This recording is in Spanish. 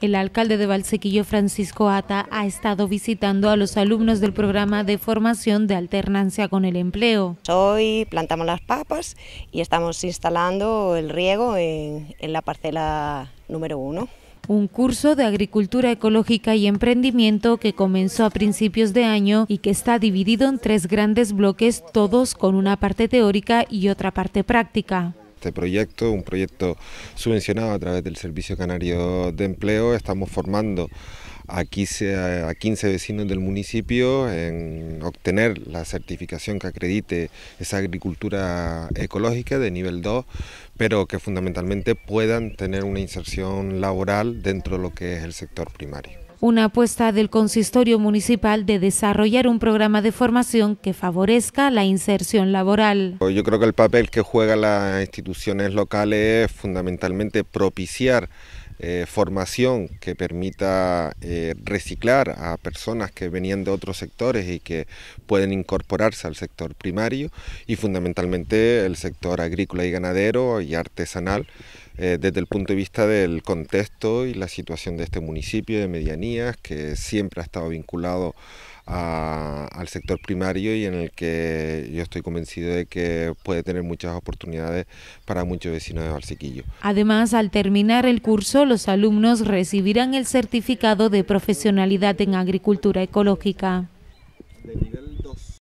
El alcalde de Valsequillo, Francisco Ata, ha estado visitando a los alumnos del programa de formación de alternancia con el empleo. Hoy plantamos las papas y estamos instalando el riego en, en la parcela número uno. Un curso de agricultura ecológica y emprendimiento que comenzó a principios de año y que está dividido en tres grandes bloques, todos con una parte teórica y otra parte práctica este proyecto, un proyecto subvencionado a través del Servicio Canario de Empleo. Estamos formando a 15, a 15 vecinos del municipio en obtener la certificación que acredite esa agricultura ecológica de nivel 2, pero que fundamentalmente puedan tener una inserción laboral dentro de lo que es el sector primario una apuesta del consistorio municipal de desarrollar un programa de formación que favorezca la inserción laboral. Yo creo que el papel que juegan las instituciones locales es fundamentalmente propiciar eh, formación que permita eh, reciclar a personas que venían de otros sectores y que pueden incorporarse al sector primario y fundamentalmente el sector agrícola y ganadero y artesanal eh, desde el punto de vista del contexto y la situación de este municipio de Medianías, que siempre ha estado vinculado al sector primario y en el que yo estoy convencido de que puede tener muchas oportunidades para muchos vecinos de Valsequillo. Además, al terminar el curso, los alumnos recibirán el certificado de profesionalidad en agricultura ecológica.